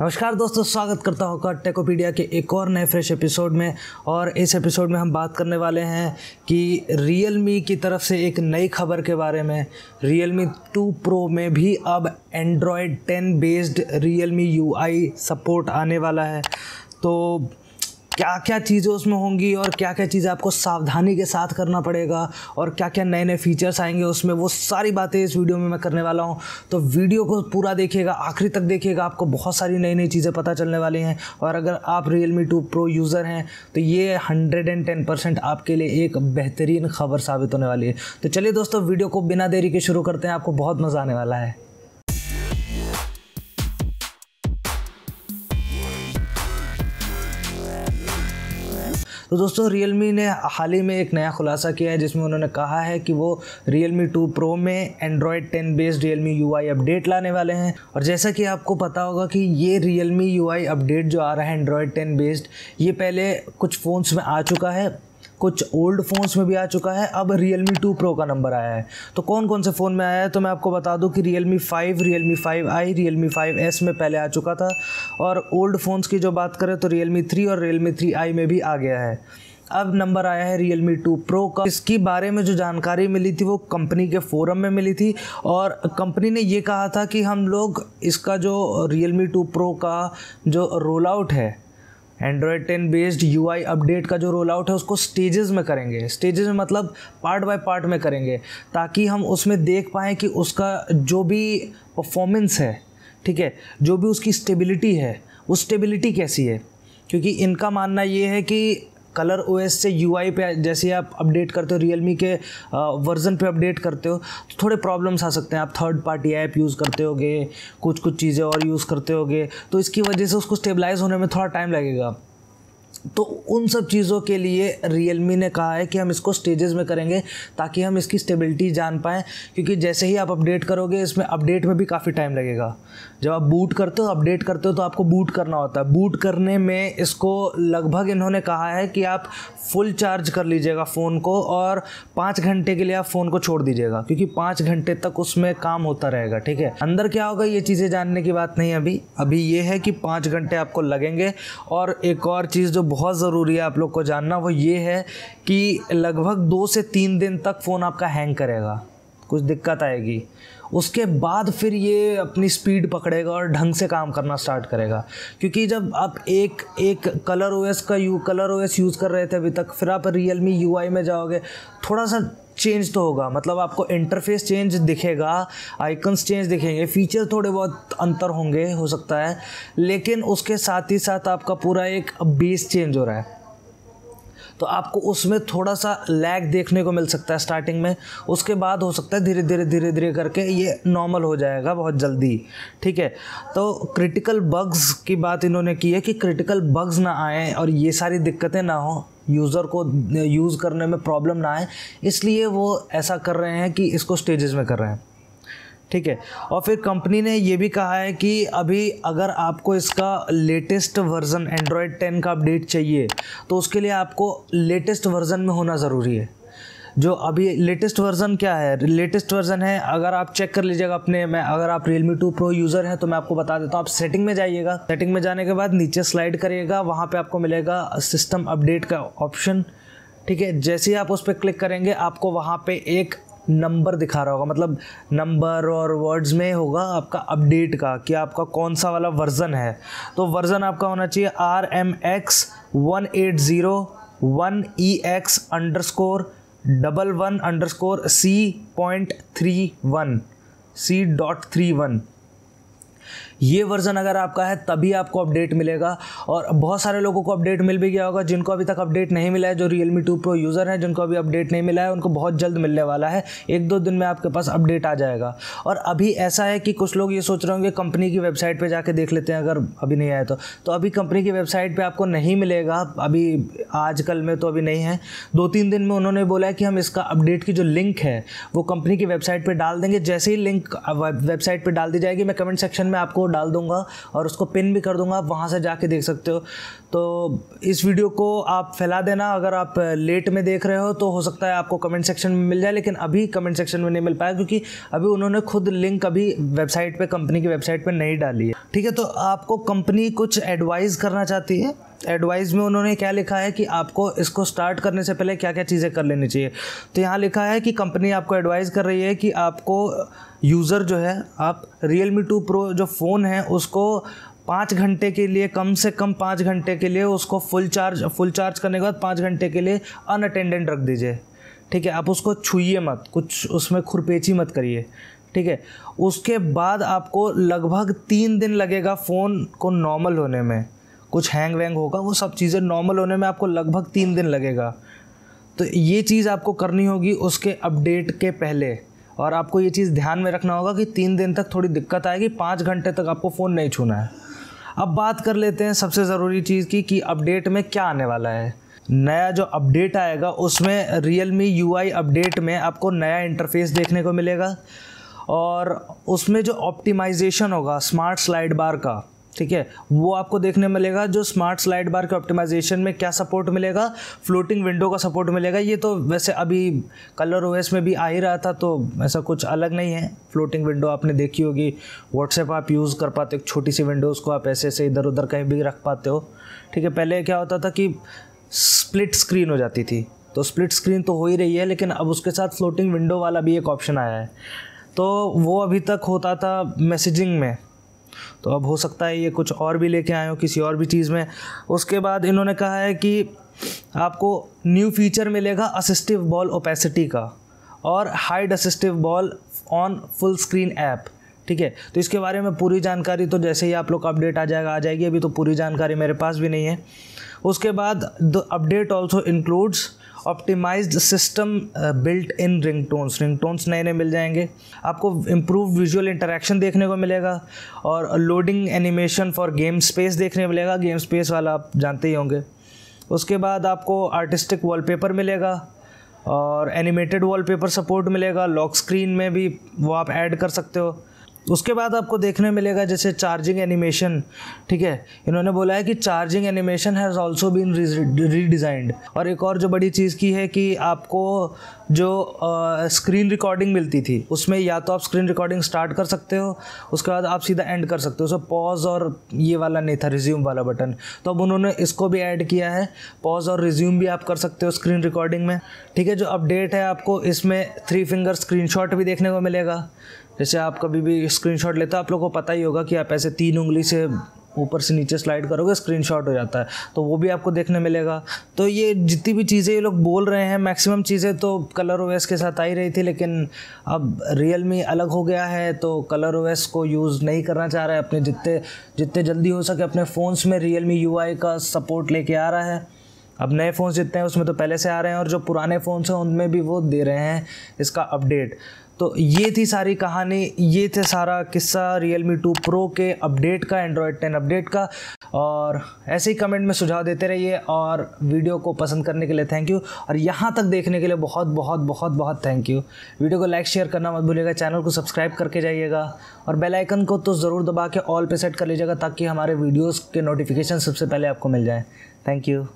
नमस्कार दोस्तों स्वागत करता हूँ कट टेकोपीडिया के एक और नए फ्रेश एपिसोड में और इस एपिसोड में हम बात करने वाले हैं कि रियल मी की तरफ से एक नई खबर के बारे में रियल मी टू प्रो में भी अब Android ten based Realme UI support आने वाला है तो क्या क्या चीज़ें उसमें होंगी और क्या क्या चीज़ें आपको सावधानी के साथ करना पड़ेगा और क्या क्या नए नए फीचर्स आएंगे उसमें वो सारी बातें इस वीडियो में मैं करने वाला हूँ तो वीडियो को पूरा देखिएगा आखिरी तक देखिएगा आपको बहुत सारी नई नई चीज़ें पता चलने वाली हैं और अगर आप Realme two pro user हैं तो ये हंड्रेड एंड टेन परसेंट आपके लिए एक बेहतरीन खबर साबित होने वाली है तो चलिए दोस्तों वीडियो को बिना देरी के शुरू करते हैं आपको बहुत मज़ा आने वाला है तो दोस्तों रियल ने हाल ही में एक नया खुलासा किया है जिसमें उन्होंने कहा है कि वो रियल मी टू प्रो में Android ten based Realme UI update लाने वाले हैं और जैसा कि आपको पता होगा कि ये रियल मी यू अपडेट जो आ रहा है एंड्रॉयड टेन बेस्ड ये पहले कुछ फ़ोन्स में आ चुका है कुछ ओल्ड फ़ोन्स में भी आ चुका है अब रियल मी टू प्रो का नंबर आया है तो कौन कौन से फ़ोन में आया है तो मैं आपको बता दूं कि Realme five Realme five I Realme five S में पहले आ चुका था और ओल्ड फ़ोन्स की जो बात करें तो रियल मी थ्री और रियल मी थ्री आई में भी आ गया है अब नंबर आया है रियल मी टू प्रो का इसके बारे में जो जानकारी मिली थी वो कंपनी के फोरम में मिली थी और कंपनी ने ये कहा था कि हम लोग इसका जो रियल मी टू प्रो का जो रोल आउट है Android ten based U I update का जो रोल आउट है उसको स्टेजेस में करेंगे स्टेजेस में मतलब पार्ट बाय पार्ट में करेंगे ताकि हम उसमें देख पाएँ कि उसका जो भी परफॉर्मेंस है ठीक है जो भी उसकी स्टेबिलिटी है वो स्टेबिलिटी कैसी है क्योंकि इनका मानना ये है कि कलर ओ से यू पे जैसे आप अपडेट करते हो रियल के वर्जन पे अपडेट करते हो तो थोड़े प्रॉब्लम्स आ सकते हैं आप थर्ड पार्टी ऐप यूज़ करते हो कुछ कुछ चीज़ें और यूज़ करते हो तो इसकी वजह से उसको स्टेबलाइज होने में थोड़ा टाइम लगेगा तो उन सब चीज़ों के लिए रियलमी ने कहा है कि हम इसको स्टेजेस में करेंगे ताकि हम इसकी स्टेबिलिटी जान पाएँ क्योंकि जैसे ही आप अपडेट करोगे इसमें अपडेट में भी काफ़ी टाइम लगेगा जब आप बूट करते हो अपडेट करते हो तो आपको बूट करना होता है बूट करने में इसको लगभग इन्होंने कहा है कि आप फुल चार्ज कर लीजिएगा फ़ोन को और पाँच घंटे के लिए आप फ़ोन को छोड़ दीजिएगा क्योंकि पाँच घंटे तक उसमें काम होता रहेगा ठीक है अंदर क्या होगा ये चीज़ें जानने की बात नहीं अभी अभी ये है कि पाँच घंटे आपको लगेंगे और एक और चीज़ जो बहुत ज़रूरी है आप लोग को जानना वो ये है कि लगभग दो से तीन दिन तक फ़ोन आपका हैंग करेगा कुछ दिक्कत आएगी उसके बाद फिर ये अपनी स्पीड पकड़ेगा और ढंग से काम करना स्टार्ट करेगा क्योंकि जब आप एक एक कलर ओएस का यू कलर ओएस यूज़ कर रहे थे अभी तक फिर आप रियल मी यू में जाओगे थोड़ा सा चेंज तो होगा मतलब आपको इंटरफेस चेंज दिखेगा आइकन्स चेंज दिखेंगे फीचर थोड़े बहुत अंतर होंगे हो सकता है लेकिन उसके साथ ही साथ आपका पूरा एक बेस चेंज हो रहा है तो आपको उसमें थोड़ा सा लैग देखने को मिल सकता है स्टार्टिंग में उसके बाद हो सकता है धीरे धीरे धीरे धीरे करके ये नॉर्मल हो जाएगा बहुत जल्दी ठीक है तो क्रिटिकल बग्स की बात इन्होंने की है कि क्रिटिकल बग्स ना आए और ये सारी दिक्कतें ना हों यूज़र को यूज़ करने में प्रॉब्लम ना आए इसलिए वो ऐसा कर रहे हैं कि इसको स्टेजेस में कर रहे हैं ठीक है और फिर कंपनी ने ये भी कहा है कि अभी अगर आपको इसका लेटेस्ट वर्ज़न एंड्रॉयड 10 का अपडेट चाहिए तो उसके लिए आपको लेटेस्ट वर्ज़न में होना ज़रूरी है जो अभी लेटेस्ट वर्जन क्या है लेटेस्ट वर्जन है अगर आप चेक कर लीजिएगा अपने मैं अगर आप रियलमी टू प्रो यूज़र हैं तो मैं आपको बता देता हूँ आप सेटिंग में जाइएगा सेटिंग में जाने के बाद नीचे स्लाइड करिएगा वहाँ पर आपको मिलेगा सिस्टम अपडेट का ऑप्शन ठीक है जैसे ही आप उस पर क्लिक करेंगे आपको वहाँ पर एक नंबर दिखा रहा होगा मतलब नंबर और वर्ड्स में होगा आपका अपडेट का कि आपका कौन सा वाला वर्ज़न है तो वर्ज़न आपका होना चाहिए R M X one eight zero one E X underscore double one underscore C point three one C dot three one ये वर्ज़न अगर आपका है तभी आपको अपडेट मिलेगा और बहुत सारे लोगों को अपडेट मिल भी गया होगा जिनको अभी तक अपडेट नहीं मिला है जो Realme two pro user हैं जिनको अभी अपडेट नहीं मिला है उनको बहुत जल्द मिलने वाला है एक दो दिन में आपके पास अपडेट आ जाएगा और अभी ऐसा है कि कुछ लोग ये सोच रहे होंगे कंपनी की वेबसाइट पर जाके देख लेते हैं अगर अभी नहीं आया तो, तो अभी कंपनी की वेबसाइट पर आपको नहीं मिलेगा अभी आजकल में तो अभी नहीं है दो तीन दिन में उन्होंने बोला है कि हम इसका अपडेट की जो लिंक है वो कंपनी की वेबसाइट पर डाल देंगे जैसे ही लिंक वेबसाइट पर डाल दी जाएगी मैं कमेंट सेक्शन में आपको डाल दूंगा और उसको पिन भी कर दूंगा आप वहाँ से जाके देख सकते हो तो इस वीडियो को आप फैला देना अगर आप लेट में देख रहे हो तो हो सकता है आपको कमेंट सेक्शन में मिल जाए लेकिन अभी कमेंट सेक्शन में नहीं मिल पाया क्योंकि अभी उन्होंने खुद लिंक अभी वेबसाइट पर कंपनी की वेबसाइट पर नहीं डाली है ठीक है तो आपको कंपनी कुछ एडवाइस करना चाहती है एडवाइस में उन्होंने क्या लिखा है कि आपको इसको स्टार्ट करने से पहले क्या क्या चीज़ें कर लेनी चाहिए तो यहाँ लिखा है कि कंपनी आपको एडवाइस कर रही है कि आपको यूज़र जो है आप रियल मी टू प्रो जो फ़ोन है उसको पाँच घंटे के लिए कम से कम पाँच घंटे के लिए उसको फुल चार्ज फुल चार्ज करने के बाद पाँच घंटे के लिए अनअटेंडेंट रख दीजिए ठीक है आप उसको छूइए मत कुछ उसमें खुरपेची मत करिए ठीक है उसके बाद आपको लगभग तीन दिन लगेगा फ़ोन को नॉर्मल होने में कुछ हैंग वैंग होगा वो सब चीज़ें नॉर्मल होने में आपको लगभग तीन दिन लगेगा तो ये चीज़ आपको करनी होगी उसके अपडेट के पहले और आपको ये चीज़ ध्यान में रखना होगा कि तीन दिन तक थोड़ी दिक्कत आएगी पाँच घंटे तक आपको फ़ोन नहीं छूना है अब बात कर लेते हैं सबसे ज़रूरी चीज़ की कि अपडेट में क्या आने वाला है नया जो अपडेट आएगा उसमें रियल मी यू अपडेट में आपको नया इंटरफेस देखने को मिलेगा और उसमें जो ऑप्टिमाइजेशन होगा स्मार्ट स्लाइड बार का ठीक है वो आपको देखने मिलेगा जो स्मार्ट स्लाइड बार के ऑप्टिमाइजेशन में क्या सपोर्ट मिलेगा फ्लोटिंग विंडो का सपोर्ट मिलेगा ये तो वैसे अभी कलर ओ में भी आ ही रहा था तो ऐसा कुछ अलग नहीं है फ्लोटिंग विंडो आपने देखी होगी व्हाट्सएप आप यूज़ कर पाते हो छोटी सी विंडो उसको आप ऐसे ऐसे इधर उधर कहीं भी रख पाते हो ठीक है पहले क्या होता था कि स्प्लिट स्क्रीन हो जाती थी तो स्प्लिट स्क्रीन तो हो ही रही है लेकिन अब उसके साथ फ्लोटिंग विंडो वाला भी एक ऑप्शन आया है तो वो अभी तक होता था मैसेजिंग में तो अब हो सकता है ये कुछ और भी लेके आए हो किसी और भी चीज़ में उसके बाद इन्होंने कहा है कि आपको न्यू फीचर मिलेगा असिस्टिव बॉल ओपेसिटी का और hide assistive ball on full screen app ठीक है तो इसके बारे में पूरी जानकारी तो जैसे ही आप लोग का अपडेट आ जाएगा आ जाएगी अभी तो पूरी जानकारी मेरे पास भी नहीं है उसके बाद the update also includes optimised system built in ringtones ringtones नए नए मिल जाएंगे आपको इम्प्रूव विजुअल इंटरेक्शन देखने को मिलेगा और loading animation for game space देखने को मिलेगा गेम स्पेस वाला आप जानते ही होंगे उसके बाद आपको आर्टिस्टिक वॉलपेपर मिलेगा और एनिमेटेड वॉलपेपर सपोर्ट मिलेगा लॉक स्क्रीन में भी वो आप ऐड कर सकते हो उसके बाद आपको देखने मिलेगा जैसे चार्जिंग एनिमेशन ठीक है इन्होंने बोला है कि charging animation has also been redesigned और एक और जो बड़ी चीज़ की है कि आपको जो स्क्रीन uh, रिकॉर्डिंग मिलती थी उसमें या तो आप स्क्रीन रिकॉर्डिंग स्टार्ट कर सकते हो उसके बाद आप सीधा एंड कर सकते हो सो पॉज और ये वाला नहीं था रिज्यूम वाला बटन तो अब उन्होंने इसको भी ऐड किया है पॉज और रिज्यूम भी आप कर सकते हो स्क्रीन रिकॉर्डिंग में ठीक है जो अपडेट है आपको इसमें थ्री फिंगर स्क्रीन भी देखने को मिलेगा जैसे आप कभी भी स्क्रीनशॉट लेते हो आप लोग को पता ही होगा कि आप ऐसे तीन उंगली से ऊपर से नीचे स्लाइड करोगे स्क्रीनशॉट हो जाता है तो वो भी आपको देखने मिलेगा तो ये जितनी भी चीज़ें ये लोग बोल रहे हैं मैक्सिमम चीज़ें तो कलर ओवेस के साथ आ ही रही थी लेकिन अब रियल मी अलग हो गया है तो कलर ओवेस को यूज़ नहीं करना चाह रहा है अपने जितने जितने जल्दी हो सके अपने फ़ोन्स में रियल मी यू का सपोर्ट लेके आ रहा है अब नए फ़ोन्स जितने हैं उसमें तो पहले से आ रहे हैं और जो पुराने फ़ोन्स हैं उनमें भी वो दे रहे हैं इसका अपडेट तो ये थी सारी कहानी ये थे सारा किस्सा रियल मी टू प्रो के अपडेट का एंड्रॉयड टेन अपडेट का और ऐसे ही कमेंट में सुझाव देते रहिए और वीडियो को पसंद करने के लिए थैंक यू और यहाँ तक देखने के लिए बहुत बहुत बहुत बहुत थैंक यू वीडियो को लाइक शेयर करना मत भूलिएगा चैनल को सब्सक्राइब करके जाइएगा और बेल आइकन को तो ज़रूर दबा के ऑल पे सेट कर लीजिएगा ताकि हमारे वीडियोस के नोटिफिकेशन सबसे पहले आपको मिल जाए थैंक यू